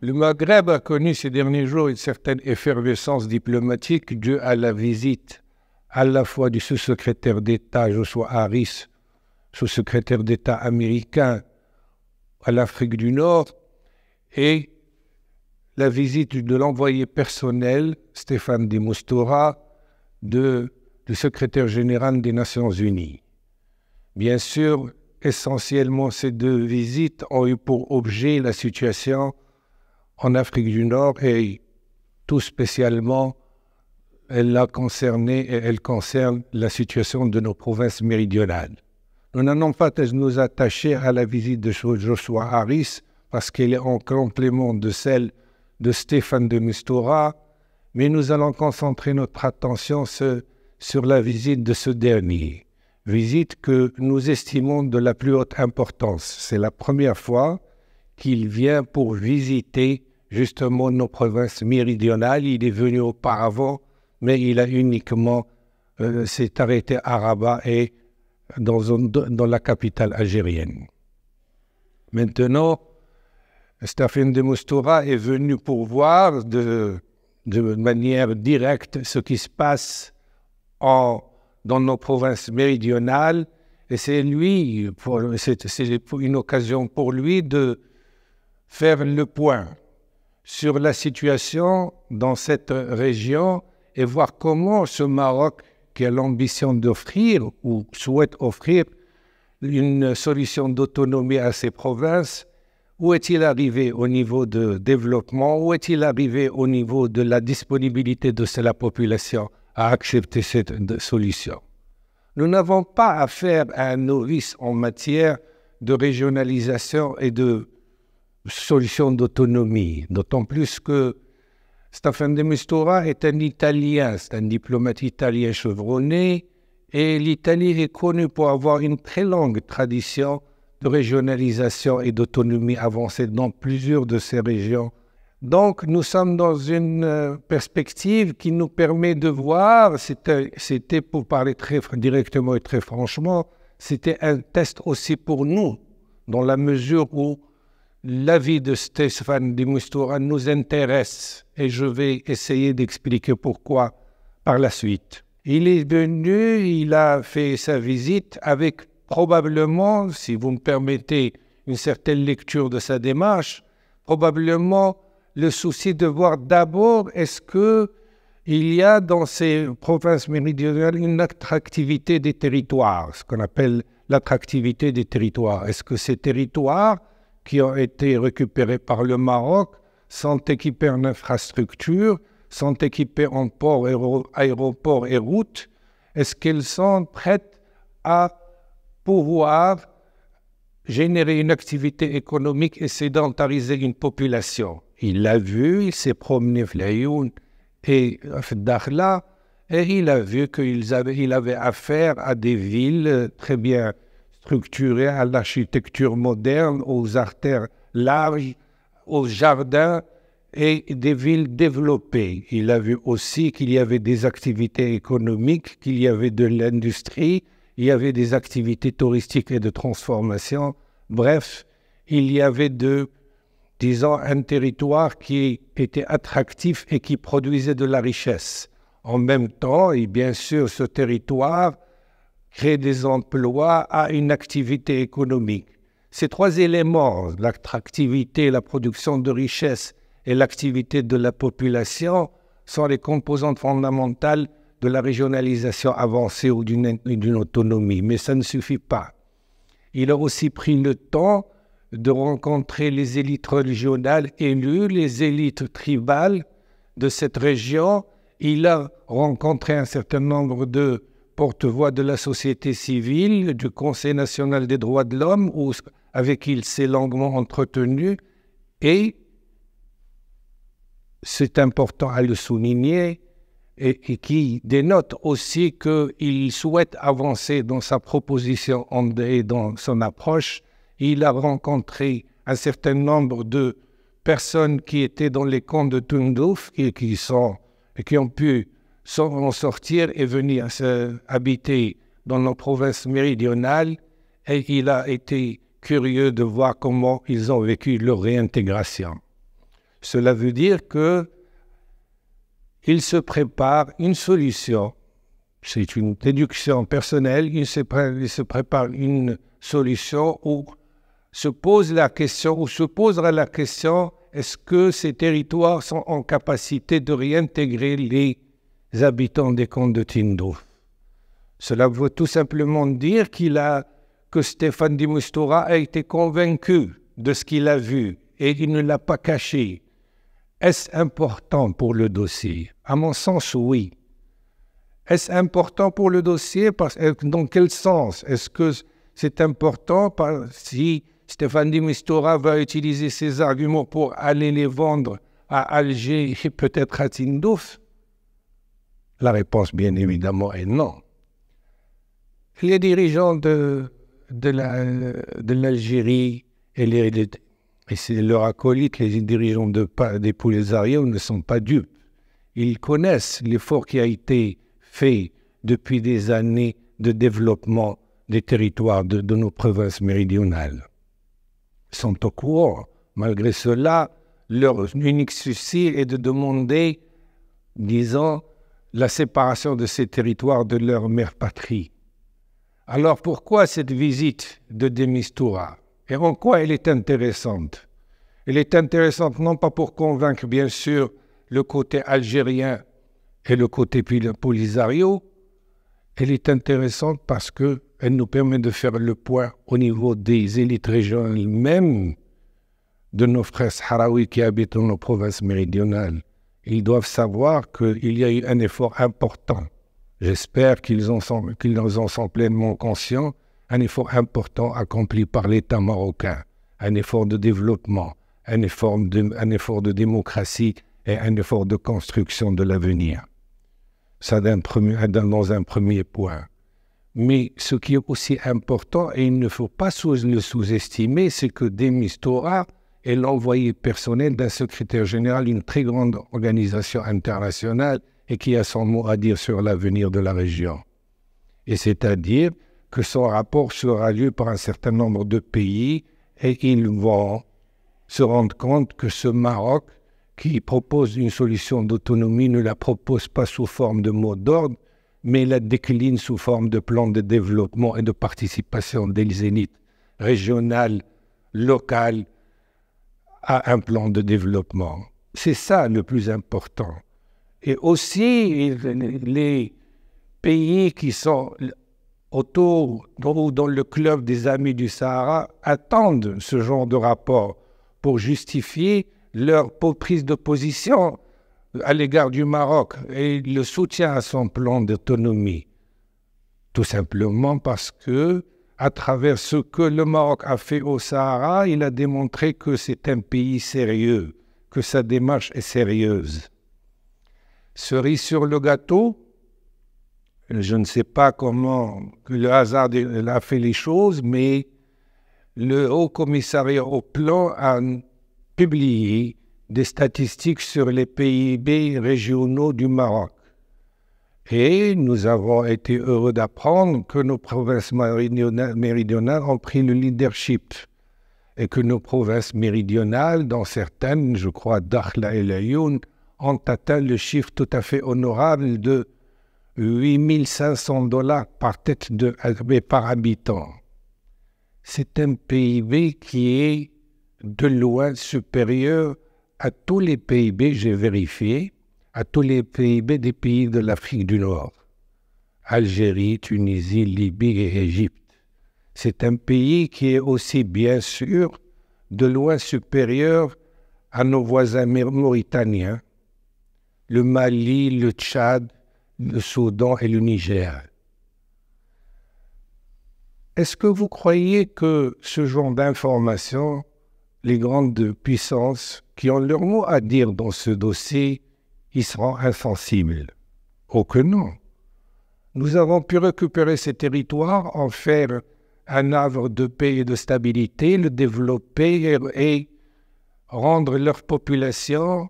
Le Maghreb a connu ces derniers jours une certaine effervescence diplomatique due à la visite à la fois du sous-secrétaire d'État Joshua Harris, sous-secrétaire d'État américain à l'Afrique du Nord, et la visite de l'envoyé personnel Stéphane de Mostora de du secrétaire général des Nations Unies. Bien sûr, essentiellement, ces deux visites ont eu pour objet la situation en Afrique du Nord et tout spécialement, elle l'a concerné et elle concerne la situation de nos provinces méridionales. Nous n'allons pas nous attacher à la visite de Joshua Harris parce qu'elle est en complément de celle de Stéphane de Mistura, mais nous allons concentrer notre attention sur sur la visite de ce dernier, visite que nous estimons de la plus haute importance. C'est la première fois qu'il vient pour visiter justement nos provinces méridionales. Il est venu auparavant, mais il a uniquement euh, s'est arrêté à Rabat et dans, la capitale algérienne. Maintenant, Staffin de Moustoura est venu pour voir de manière directe ce qui se passe dans nos provinces méridionales. Et c'est lui, c'est une occasion pour lui de faire le point sur la situation dans cette région et voir comment ce Maroc, qui a l'ambition d'offrir ou souhaite offrir une solution d'autonomie à ses provinces, où est-il arrivé au niveau de développement Où est-il arrivé au niveau de la disponibilité de la population à accepter cette solution. Nous n'avons pas affaire à un novice en matière de régionalisation et de solution d'autonomie, d'autant plus que Staffan de Mistura est un Italien, c'est un diplomate italien chevronné, et l'Italie est connue pour avoir une très longue tradition de régionalisation et d'autonomie avancée dans plusieurs de ses régions donc, nous sommes dans une euh, perspective qui nous permet de voir, c'était pour parler très directement et très franchement, c'était un test aussi pour nous, dans la mesure où l'avis de Stéphane de Moustoura nous intéresse et je vais essayer d'expliquer pourquoi par la suite. Il est venu, il a fait sa visite avec probablement, si vous me permettez, une certaine lecture de sa démarche, probablement le souci de voir d'abord est-ce que il y a dans ces provinces méridionales une attractivité des territoires, ce qu'on appelle l'attractivité des territoires. Est-ce que ces territoires qui ont été récupérés par le Maroc sont équipés en infrastructures, sont équipés en ports, aéroports et routes Est-ce qu'elles sont prêtes à pouvoir générer une activité économique et sédentariser une population il l'a vu, il s'est promené Flayoun et euh, et il a vu qu'il avait, il avait affaire à des villes euh, très bien structurées, à l'architecture moderne, aux artères larges, aux jardins et des villes développées. Il a vu aussi qu'il y avait des activités économiques, qu'il y avait de l'industrie, il y avait des activités touristiques et de transformation. Bref, il y avait de disons, un territoire qui était attractif et qui produisait de la richesse. En même temps, et bien sûr, ce territoire crée des emplois, à une activité économique. Ces trois éléments, l'attractivité, la production de richesses et l'activité de la population, sont les composantes fondamentales de la régionalisation avancée ou d'une autonomie. Mais ça ne suffit pas. Il a aussi pris le temps de rencontrer les élites régionales élues, les élites tribales de cette région. Il a rencontré un certain nombre de porte-voix de la société civile, du Conseil national des droits de l'homme, avec qui il s'est longuement entretenu. Et c'est important à le souligner, et, qui dénote aussi qu'il souhaite avancer dans sa proposition et dans son approche il a rencontré un certain nombre de personnes qui étaient dans les camps de Tundouf, qui, qui, qui ont pu en sortir et venir habiter dans nos provinces méridionales. Et il a été curieux de voir comment ils ont vécu leur réintégration. Cela veut dire que il se prépare une solution. C'est une déduction personnelle. Il se, se prépare une solution où se pose la question ou se posera la question est-ce que ces territoires sont en capacité de réintégrer les habitants des camps de Tindo Cela veut tout simplement dire qu'il a, que Stéphane Dimoustoura a été convaincu de ce qu'il a vu et il ne l'a pas caché. Est-ce important pour le dossier À mon sens, oui. Est-ce important pour le dossier Dans quel sens Est-ce que c'est important par, si Stéphane Dimistora va utiliser ses arguments pour aller les vendre à Alger et peut-être à Tindouf La réponse, bien évidemment, est non. Les dirigeants de, l'Algérie et, les, et leurs acolytes, les dirigeants de, des Polisario, ne sont pas dupes. Ils connaissent l'effort qui a été fait depuis des années de développement des territoires de nos provinces méridionales sont au courant. Malgré cela, leur unique souci est de demander, disons, la séparation de ces territoires de leur mère patrie. Alors pourquoi cette visite de Demistura et en quoi elle est intéressante Elle est intéressante non pas pour convaincre bien sûr le côté algérien et le côté polisario, elle est intéressante parce que elle nous permet de faire le point au niveau des élites régionales même de nos frères sahraouis qui habitent dans nos provinces méridionales. Ils doivent savoir qu'il y a eu un effort important. J'espère qu'ils en, sont, en sont pleinement conscients. Un effort important accompli par l'État marocain, un effort de développement, un effort de démocratie et un effort de construction de l'avenir. Ça, premier, dans un premier point. Mais ce qui est aussi important, et il ne faut pas sous, le sous-estimer, c'est que Demis Torah est l'envoyé personnel d'un secrétaire général d'une très grande organisation internationale et qui a son mot à dire sur l'avenir de la région. Et c'est-à-dire que son rapport sera lu par un certain nombre de pays et ils vont se rendre compte que ce Maroc qui propose une solution d'autonomie ne la propose pas sous forme de mot d'ordre, mais la décline sous forme de plan de développement et de participation des zéniths régionales, locales, à un plan de développement. C'est ça le plus important. Et aussi, les pays qui sont autour ou dans le club des Amis du Sahara attendent ce genre de rapport pour justifier leur prise de position à l'égard du Maroc et le soutien à son plan d'autonomie. Tout simplement parce que, à travers ce que le Maroc a fait au Sahara, il a démontré que c'est un pays sérieux, que sa démarche est sérieuse. Cerise sur le gâteau, je ne sais pas comment le hasard a fait les choses, mais le Haut Commissariat au Plan a publié des statistiques sur les PIB régionaux du Maroc. Et nous avons été heureux d'apprendre que nos provinces méridionales ont pris le leadership et que nos provinces méridionales, dans certaines, je crois Dakhla et Layoun, ont atteint le chiffre tout à fait honorable de 8500 dollars par tête de, par habitant. C'est un PIB qui est de loin supérieur à tous les PIB, j'ai vérifié, à tous les PIB des pays de l'Afrique du Nord, Algérie, Tunisie, Libye et Égypte. C'est un pays qui est aussi, bien sûr, de loin supérieur à nos voisins mauritaniens, le Mali, le Tchad, le Soudan et le Niger. Est-ce que vous croyez que ce genre d'informations les grandes puissances qui ont leur mot à dire dans ce dossier y seront insensibles. Oh que non Nous avons pu récupérer ces territoires, en faire un havre de paix et de stabilité, le développer et rendre leur population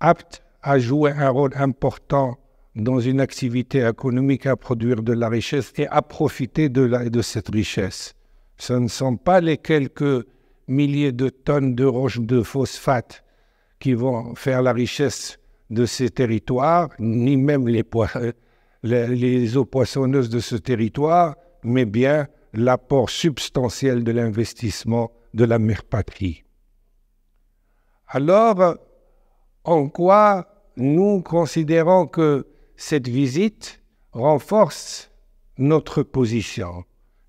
apte à jouer un rôle important dans une activité économique, à produire de la richesse et à profiter de cette richesse. Ce ne sont pas les quelques milliers de tonnes de roches de phosphate qui vont faire la richesse de ces territoires, ni même les, eaux poissonneuses de ce territoire, mais bien l'apport substantiel de l'investissement de la mère patrie. Alors, en quoi nous considérons que cette visite renforce notre position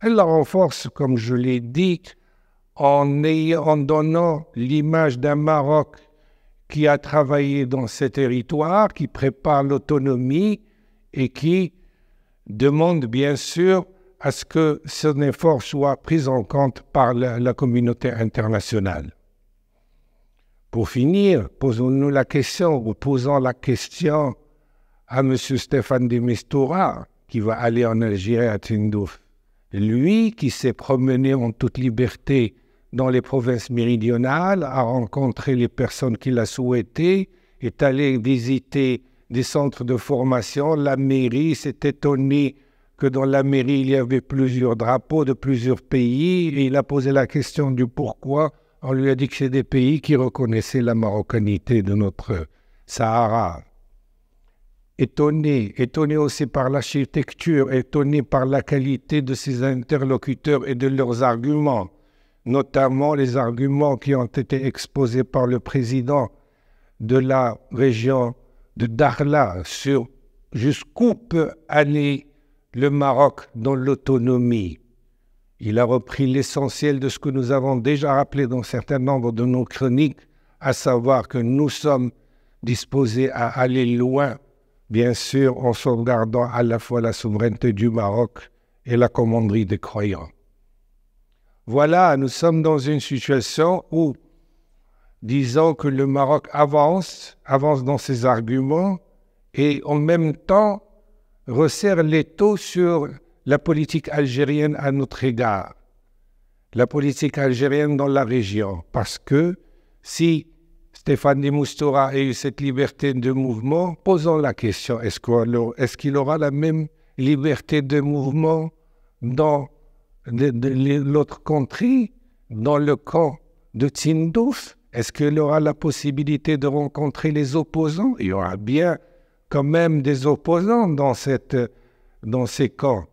elle la renforce, comme je l'ai dit, en, en donnant l'image d'un Maroc qui a travaillé dans ces territoires, qui prépare l'autonomie et qui demande bien sûr à ce que son effort soit pris en compte par la, communauté internationale. Pour finir, posons-nous la question, ou posons la question à M. Stéphane de Mistura, qui va aller en Algérie à Tindouf. Lui qui s'est promené en toute liberté dans les provinces méridionales, a rencontré les personnes qu'il a souhaitées, est allé visiter des centres de formation, la mairie s'est étonnée que dans la mairie, il y avait plusieurs drapeaux de plusieurs pays, et il a posé la question du pourquoi. On lui a dit que c'est des pays qui reconnaissaient la marocanité de notre Sahara étonné, étonné aussi par l'architecture, étonné par la qualité de ses interlocuteurs et de leurs arguments, notamment les arguments qui ont été exposés par le président de la région de Darla sur jusqu'où peut aller le Maroc dans l'autonomie. Il a repris l'essentiel de ce que nous avons déjà rappelé dans certains nombres de nos chroniques, à savoir que nous sommes disposés à aller loin bien sûr en sauvegardant à la fois la souveraineté du Maroc et la commanderie des croyants. Voilà, nous sommes dans une situation où, disons que le Maroc avance, avance dans ses arguments et en même temps resserre les taux sur la politique algérienne à notre égard, la politique algérienne dans la région, parce que si Stéphane de Moustoura a eu cette liberté de mouvement, posons la question, est-ce qu'il aura la même liberté de mouvement dans l'autre country, dans le camp de Tindouf Est-ce qu'il aura la possibilité de rencontrer les opposants Il y aura bien quand même des opposants dans, cette, dans ces camps.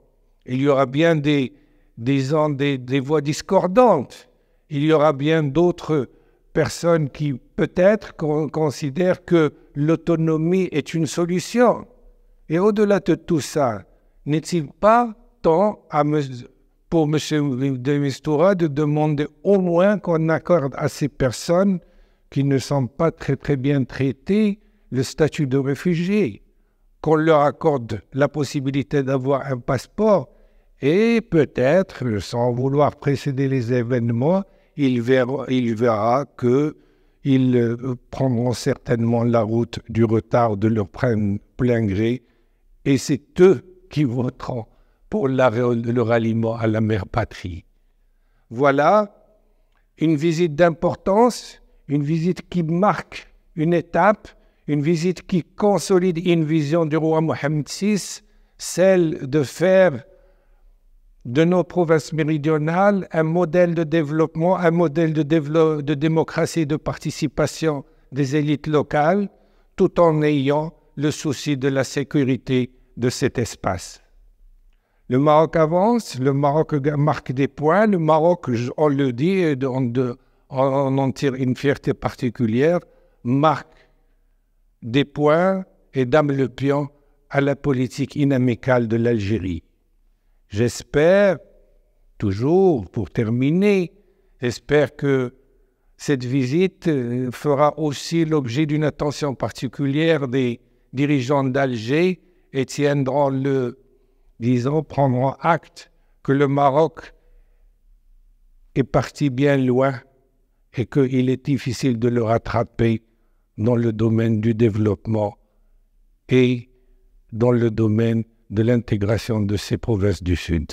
Il y aura bien des, des voix discordantes. Il y aura bien d'autres personnes qui peut-être considère que l'autonomie est une solution. Et au-delà de tout ça, n'est-il pas temps pour M. de Mistura de demander au moins qu'on accorde à ces personnes qui ne sont pas très, très bien traitées le statut de réfugié, qu'on leur accorde la possibilité d'avoir un passeport et peut-être, sans vouloir précéder les événements, il verra, qu'ils euh, prendront certainement la route du retard de leur plein, gré, et c'est eux qui voteront pour le ralliement à la mère patrie. Voilà une visite d'importance, une visite qui marque une étape, une visite qui consolide une vision du roi Mohamed VI, celle de faire de nos provinces méridionales un modèle de développement, un modèle de, démocratie et de participation des élites locales, tout en ayant le souci de la sécurité de cet espace. Le Maroc avance, le Maroc marque des points, le Maroc, on le dit, on, on en tire une fierté particulière, marque des points et dame le pion à la politique inamicale de l'Algérie. J'espère, toujours pour terminer, j'espère que cette visite euh, fera aussi l'objet d'une attention particulière des dirigeants d'Alger et tiendront le, disons, prendront acte que le Maroc est parti bien loin et qu'il est difficile de le rattraper dans le domaine du développement et dans le domaine de l'intégration de ces provinces du Sud.